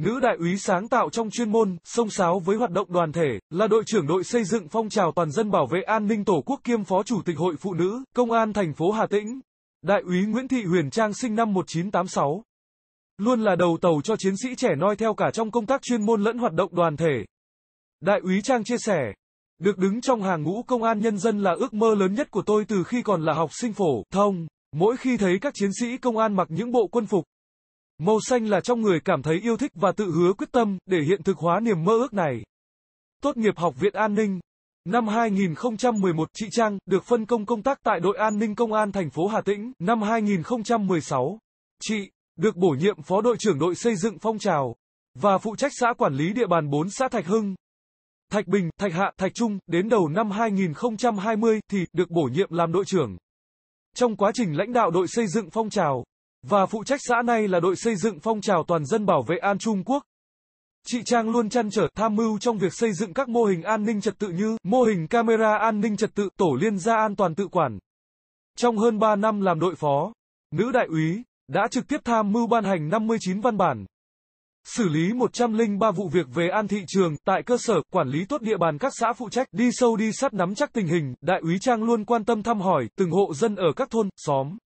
Nữ đại úy sáng tạo trong chuyên môn, sông sáo với hoạt động đoàn thể, là đội trưởng đội xây dựng phong trào toàn dân bảo vệ an ninh Tổ quốc kiêm Phó Chủ tịch Hội Phụ nữ, Công an thành phố Hà Tĩnh. Đại úy Nguyễn Thị Huyền Trang sinh năm 1986. Luôn là đầu tàu cho chiến sĩ trẻ noi theo cả trong công tác chuyên môn lẫn hoạt động đoàn thể. Đại úy Trang chia sẻ, được đứng trong hàng ngũ công an nhân dân là ước mơ lớn nhất của tôi từ khi còn là học sinh phổ thông. Mỗi khi thấy các chiến sĩ công an mặc những bộ quân phục, Màu xanh là trong người cảm thấy yêu thích và tự hứa quyết tâm để hiện thực hóa niềm mơ ước này. Tốt nghiệp Học viện An ninh. Năm 2011, chị Trang được phân công công tác tại đội an ninh công an thành phố Hà Tĩnh. Năm 2016, chị được bổ nhiệm phó đội trưởng đội xây dựng phong trào và phụ trách xã quản lý địa bàn 4 xã Thạch Hưng, Thạch Bình, Thạch Hạ, Thạch Trung, đến đầu năm 2020 thì được bổ nhiệm làm đội trưởng. Trong quá trình lãnh đạo đội xây dựng phong trào, và phụ trách xã này là đội xây dựng phong trào toàn dân bảo vệ an Trung Quốc. Chị Trang luôn chăn trở tham mưu trong việc xây dựng các mô hình an ninh trật tự như mô hình camera an ninh trật tự, tổ liên gia an toàn tự quản. Trong hơn 3 năm làm đội phó, nữ đại úy đã trực tiếp tham mưu ban hành 59 văn bản, xử lý 103 vụ việc về an thị trường tại cơ sở, quản lý tốt địa bàn các xã phụ trách, đi sâu đi sát nắm chắc tình hình, đại úy Trang luôn quan tâm thăm hỏi từng hộ dân ở các thôn, xóm.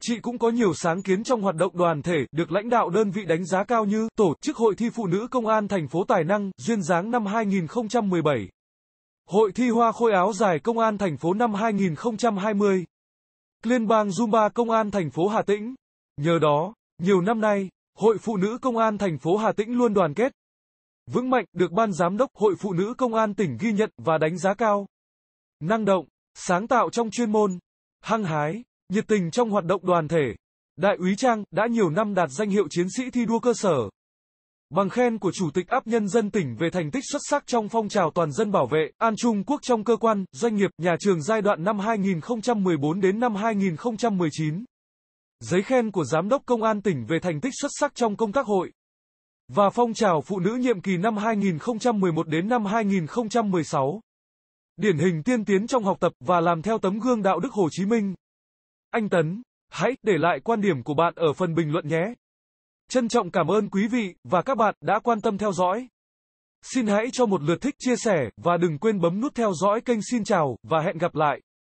Chị cũng có nhiều sáng kiến trong hoạt động đoàn thể, được lãnh đạo đơn vị đánh giá cao như tổ chức hội thi phụ nữ công an thành phố Tài Năng, duyên dáng năm 2017. Hội thi hoa khôi áo dài công an thành phố năm 2020. Liên bang Zumba công an thành phố Hà Tĩnh. Nhờ đó, nhiều năm nay, Hội Phụ nữ Công an thành phố Hà Tĩnh luôn đoàn kết, vững mạnh, được Ban Giám đốc Hội Phụ nữ Công an tỉnh ghi nhận và đánh giá cao. Năng động, sáng tạo trong chuyên môn, hăng hái, nhiệt tình trong hoạt động đoàn thể. Đại úy Trang đã nhiều năm đạt danh hiệu chiến sĩ thi đua cơ sở. Bằng khen của Chủ tịch áp nhân dân tỉnh về thành tích xuất sắc trong phong trào toàn dân bảo vệ an Trung Quốc trong cơ quan, doanh nghiệp, nhà trường giai đoạn năm 2014 đến năm 2019. Giấy khen của Giám đốc Công an tỉnh về thành tích xuất sắc trong công tác hội và phong trào phụ nữ nhiệm kỳ năm 2011 đến năm 2016. Điển hình tiên tiến trong học tập và làm theo tấm gương đạo đức Hồ Chí Minh. Anh Tấn, hãy để lại quan điểm của bạn ở phần bình luận nhé. Trân trọng cảm ơn quý vị và các bạn đã quan tâm theo dõi. Xin hãy cho một lượt thích chia sẻ và đừng quên bấm nút theo dõi kênh Xin chào và hẹn gặp lại.